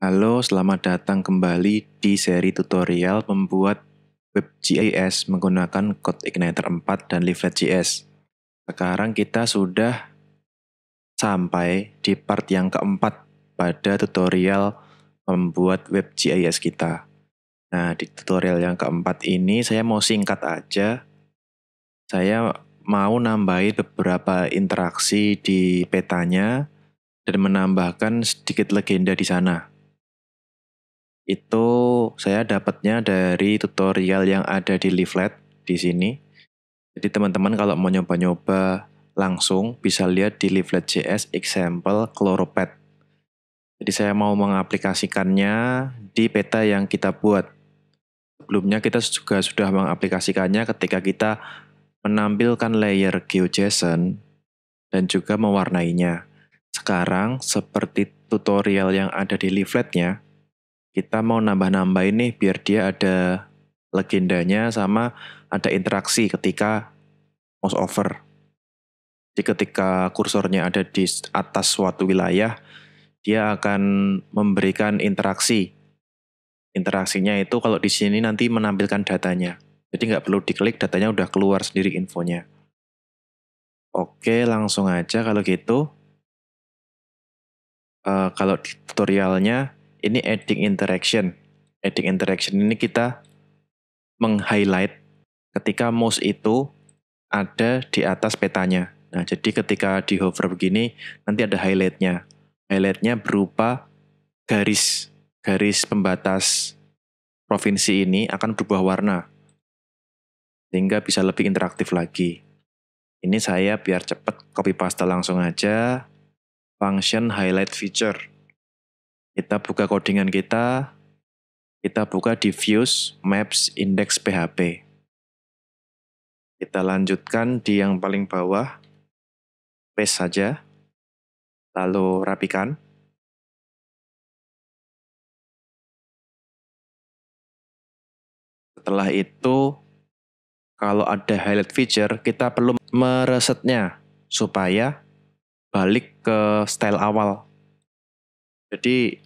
Halo, selamat datang kembali di seri tutorial membuat web GIS menggunakan Code Igniter 4 dan Leaflet JS. Sekarang kita sudah sampai di part yang keempat pada tutorial membuat web GIS kita. Nah, di tutorial yang keempat ini saya mau singkat aja. Saya mau nambahin beberapa interaksi di petanya dan menambahkan sedikit legenda di sana itu saya dapatnya dari tutorial yang ada di leaflet di sini. Jadi teman-teman kalau mau nyoba-nyoba langsung bisa lihat di leaflet JS example chloropet. Jadi saya mau mengaplikasikannya di peta yang kita buat. Sebelumnya kita juga sudah mengaplikasikannya ketika kita menampilkan layer GeoJSON dan juga mewarnainya. Sekarang seperti tutorial yang ada di leafletnya, kita mau nambah-nambahin nih biar dia ada legendanya sama ada interaksi ketika mouse over. Jadi ketika kursornya ada di atas suatu wilayah, dia akan memberikan interaksi. Interaksinya itu kalau di sini nanti menampilkan datanya. Jadi nggak perlu diklik, datanya udah keluar sendiri infonya. Oke, langsung aja kalau gitu. Uh, kalau di tutorialnya ini adding interaction. Adding interaction ini kita meng-highlight ketika mouse itu ada di atas petanya. Nah, jadi ketika di hover begini, nanti ada highlightnya. Highlightnya berupa garis garis pembatas provinsi ini akan berubah warna sehingga bisa lebih interaktif lagi. Ini saya biar cepat copy paste langsung aja function highlight feature. Kita buka codingan kita, kita buka diffuse maps index PHP. Kita lanjutkan di yang paling bawah, paste saja, lalu rapikan. Setelah itu, kalau ada highlight feature, kita perlu meresetnya supaya balik ke style awal jadi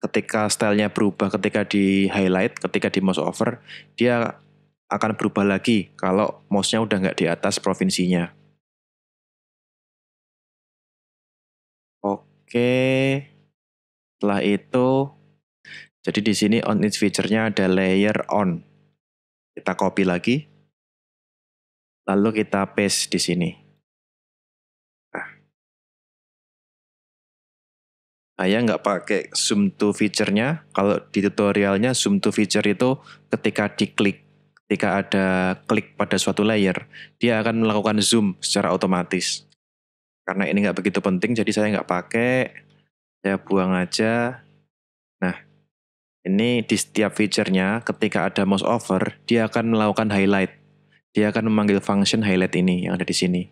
ketika stylenya berubah, ketika di highlight, ketika di mouse over, dia akan berubah lagi kalau mouse-nya udah nggak di atas provinsinya. Oke, setelah itu, jadi di sini on each feature-nya ada layer on. Kita copy lagi, lalu kita paste di sini. Saya nggak pakai zoom to feature-nya. Kalau di tutorialnya zoom to feature itu ketika diklik, ketika ada klik pada suatu layer, dia akan melakukan zoom secara otomatis. Karena ini nggak begitu penting, jadi saya nggak pakai. Saya buang aja. Nah, ini di setiap feature-nya, ketika ada mouse over, dia akan melakukan highlight. Dia akan memanggil function highlight ini yang ada di sini.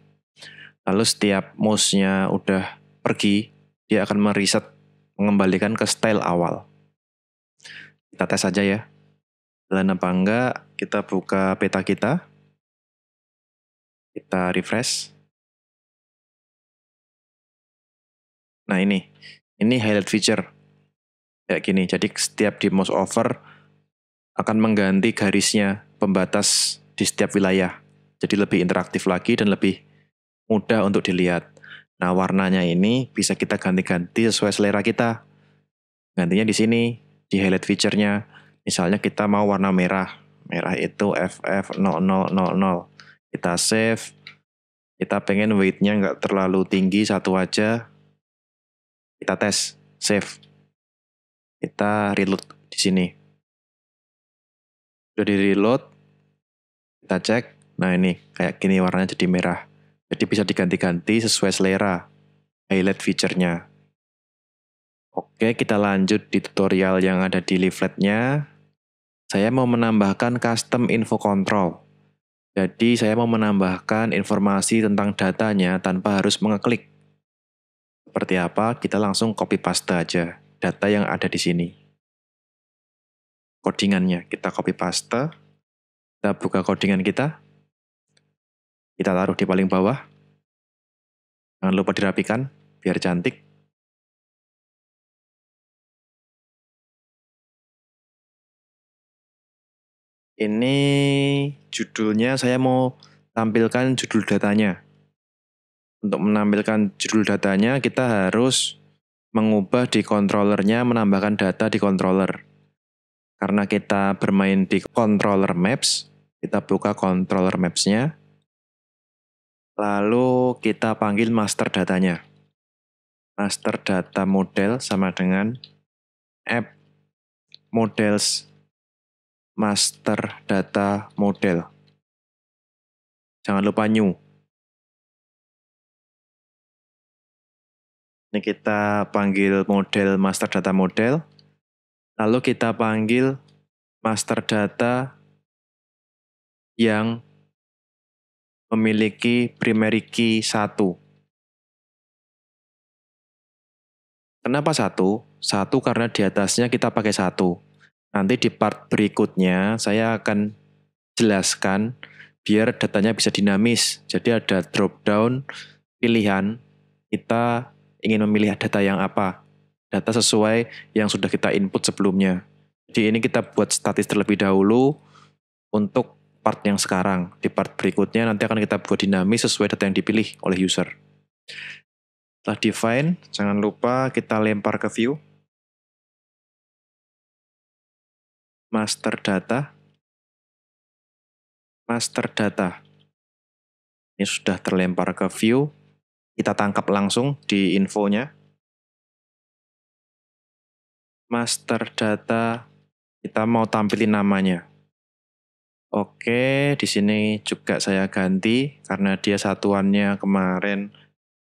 Lalu setiap mouse-nya udah pergi, dia akan meriset mengembalikan ke style awal. Kita tes aja ya. Jalan apa enggak, kita buka peta kita. Kita refresh. Nah ini, ini highlight feature. Kayak gini, jadi setiap di mouse over akan mengganti garisnya pembatas di setiap wilayah. Jadi lebih interaktif lagi dan lebih mudah untuk dilihat. Nah warnanya ini bisa kita ganti-ganti sesuai selera kita. Gantinya di sini, di highlight feature-nya. Misalnya kita mau warna merah. Merah itu FF0000. Kita save. Kita pengen weight-nya nggak terlalu tinggi, satu aja. Kita tes, save. Kita reload di sini. Sudah di reload. Kita cek. Nah ini kayak gini warnanya jadi merah jadi bisa diganti-ganti sesuai selera. Highlight feature-nya. Oke, kita lanjut di tutorial yang ada di leaflet-nya. Saya mau menambahkan custom info control. Jadi saya mau menambahkan informasi tentang datanya tanpa harus mengeklik. Seperti apa? Kita langsung copy paste aja data yang ada di sini. Codingannya kita copy paste. Kita buka codingan kita. Kita taruh di paling bawah. Jangan lupa dirapikan biar cantik. Ini judulnya saya mau tampilkan judul datanya. Untuk menampilkan judul datanya kita harus mengubah di controllernya menambahkan data di controller. Karena kita bermain di controller maps, kita buka controller maps-nya. Lalu kita panggil master datanya. Master data model sama dengan app models master data model. Jangan lupa new. Ini kita panggil model master data model. Lalu kita panggil master data yang memiliki primary key 1. Kenapa 1? 1 karena di atasnya kita pakai 1. Nanti di part berikutnya saya akan jelaskan biar datanya bisa dinamis. Jadi ada drop down pilihan kita ingin memilih data yang apa. Data sesuai yang sudah kita input sebelumnya. Jadi ini kita buat statis terlebih dahulu untuk part yang sekarang. Di part berikutnya nanti akan kita buat dinamis sesuai data yang dipilih oleh user. Setelah define, jangan lupa kita lempar ke view. Master data. Master data. Ini sudah terlempar ke view. Kita tangkap langsung di infonya. Master data, kita mau tampilin namanya. Oke, di sini juga saya ganti karena dia satuannya kemarin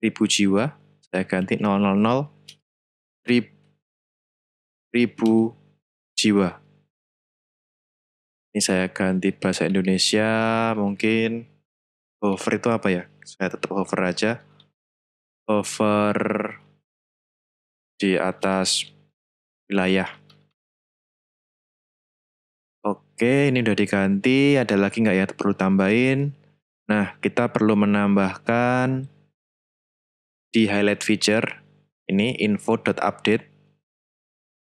ribu jiwa. Saya ganti 000 ribu jiwa. Ini saya ganti bahasa Indonesia mungkin hover itu apa ya? Saya tetap hover aja. Hover di atas wilayah Oke, ini udah diganti. Ada lagi nggak ya perlu tambahin? Nah, kita perlu menambahkan di highlight feature ini info.update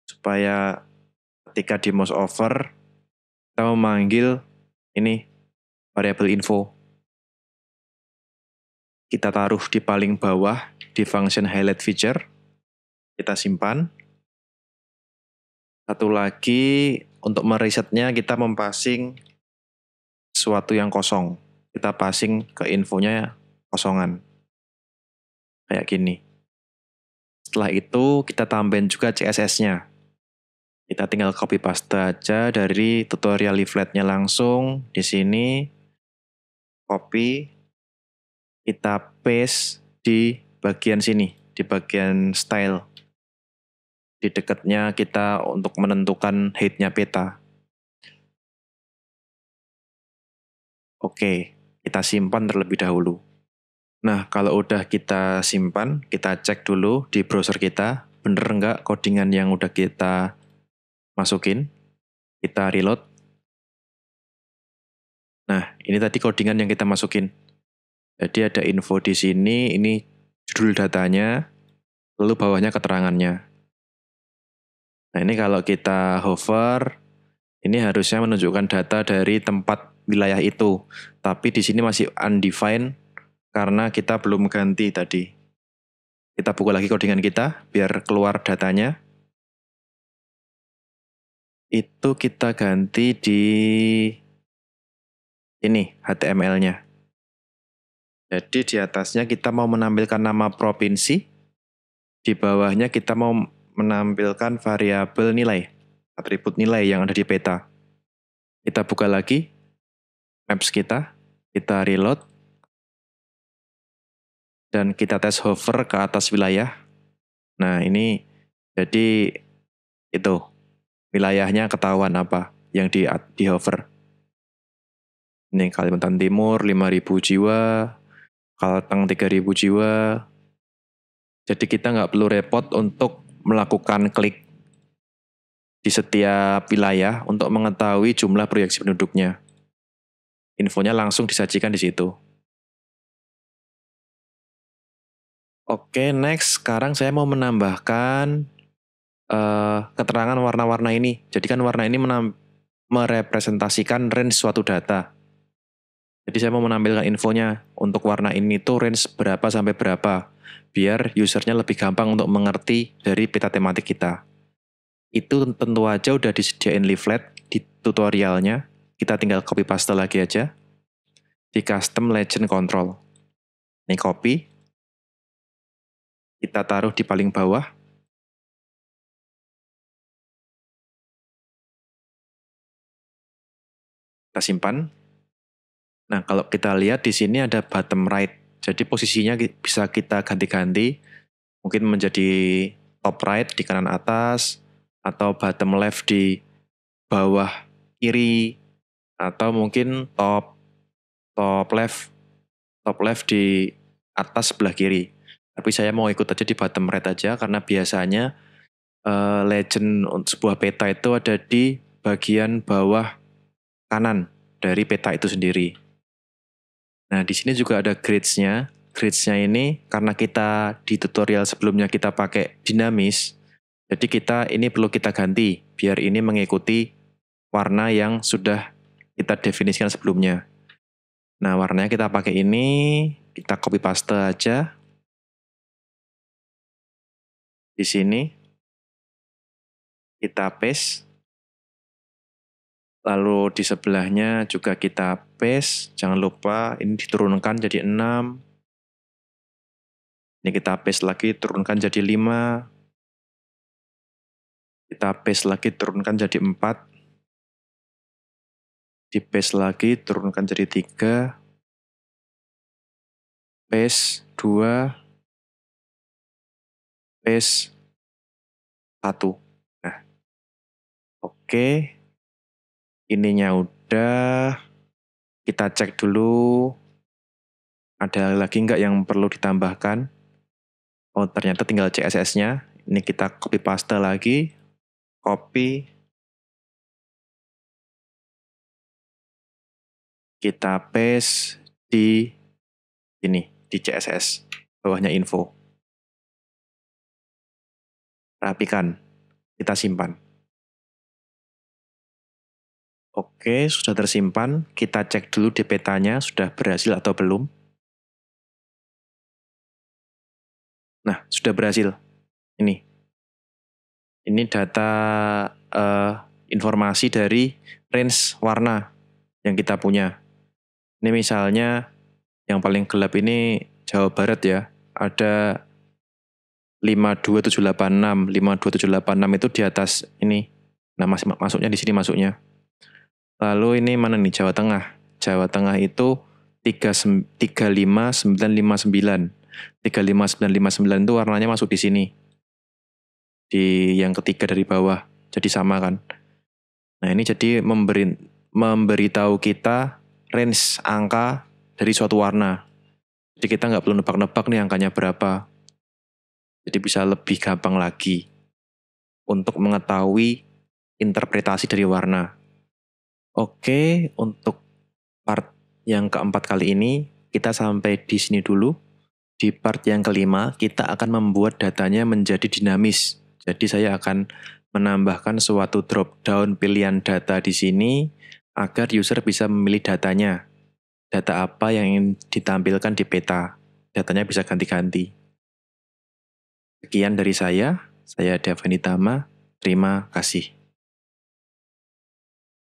supaya ketika di mouse over kita memanggil ini variable info kita taruh di paling bawah di function highlight feature kita simpan satu lagi untuk meresetnya kita mempasing sesuatu yang kosong. Kita passing ke infonya kosongan. Kayak gini. Setelah itu kita tambahin juga CSS-nya. Kita tinggal copy paste aja dari tutorial leafletnya langsung di sini. Copy. Kita paste di bagian sini, di bagian style di dekatnya kita untuk menentukan height-nya peta. Oke, kita simpan terlebih dahulu. Nah, kalau udah kita simpan, kita cek dulu di browser kita, bener nggak codingan yang udah kita masukin. Kita reload. Nah, ini tadi codingan yang kita masukin. Jadi ada info di sini, ini judul datanya, lalu bawahnya keterangannya. Nah ini kalau kita hover, ini harusnya menunjukkan data dari tempat wilayah itu. Tapi di sini masih undefined karena kita belum ganti tadi. Kita buka lagi codingan kita biar keluar datanya. Itu kita ganti di ini HTML-nya. Jadi di atasnya kita mau menampilkan nama provinsi, di bawahnya kita mau menampilkan variabel nilai, atribut nilai yang ada di peta. Kita buka lagi maps kita, kita reload, dan kita tes hover ke atas wilayah. Nah ini jadi itu wilayahnya ketahuan apa yang di, di hover. Ini Kalimantan Timur 5.000 jiwa, Kalteng 3.000 jiwa. Jadi kita nggak perlu repot untuk melakukan klik di setiap wilayah untuk mengetahui jumlah proyeksi penduduknya. Infonya langsung disajikan di situ. Oke, next. Sekarang saya mau menambahkan uh, keterangan warna-warna ini. Jadi kan warna ini merepresentasikan range suatu data. Jadi saya mau menampilkan infonya untuk warna ini tuh range berapa sampai berapa biar usernya lebih gampang untuk mengerti dari peta tematik kita. Itu tentu aja udah disediain leaflet di tutorialnya, kita tinggal copy paste lagi aja di custom legend control. Ini copy, kita taruh di paling bawah. Kita simpan. Nah, kalau kita lihat di sini ada bottom right. Jadi posisinya bisa kita ganti-ganti, mungkin menjadi top right di kanan atas, atau bottom left di bawah kiri, atau mungkin top top left top left di atas sebelah kiri. Tapi saya mau ikut aja di bottom right aja karena biasanya uh, legend sebuah peta itu ada di bagian bawah kanan dari peta itu sendiri. Nah, di sini juga ada grids nya grids nya ini karena kita di tutorial sebelumnya kita pakai dinamis, jadi kita ini perlu kita ganti biar ini mengikuti warna yang sudah kita definisikan sebelumnya. Nah, warnanya kita pakai ini, kita copy paste aja. Di sini kita paste Lalu di sebelahnya juga kita paste, jangan lupa ini diturunkan jadi 6. Ini kita paste lagi, turunkan jadi 5. Kita paste lagi, turunkan jadi 4. Di paste lagi, turunkan jadi 3. Paste 2. Paste 1. Nah, oke. Okay ininya udah kita cek dulu ada lagi nggak yang perlu ditambahkan oh ternyata tinggal CSS nya ini kita copy paste lagi copy kita paste di ini di CSS bawahnya info rapikan kita simpan Oke, sudah tersimpan. Kita cek dulu di petanya sudah berhasil atau belum. Nah, sudah berhasil. Ini. Ini data uh, informasi dari range warna yang kita punya. Ini misalnya yang paling gelap ini Jawa Barat ya. Ada 52786, 52786 itu di atas ini. Nah, masih masuknya di sini masuknya. Lalu ini mana nih Jawa Tengah? Jawa Tengah itu 35959. 35959 itu warnanya masuk di sini. Di yang ketiga dari bawah. Jadi sama kan. Nah, ini jadi memberi memberitahu kita range angka dari suatu warna. Jadi kita nggak perlu nebak-nebak nih angkanya berapa. Jadi bisa lebih gampang lagi untuk mengetahui interpretasi dari warna. Oke, untuk part yang keempat kali ini kita sampai di sini dulu. Di part yang kelima, kita akan membuat datanya menjadi dinamis. Jadi saya akan menambahkan suatu drop down pilihan data di sini agar user bisa memilih datanya. Data apa yang ingin ditampilkan di peta. Datanya bisa ganti-ganti. Sekian dari saya. Saya Devani Tama. Terima kasih.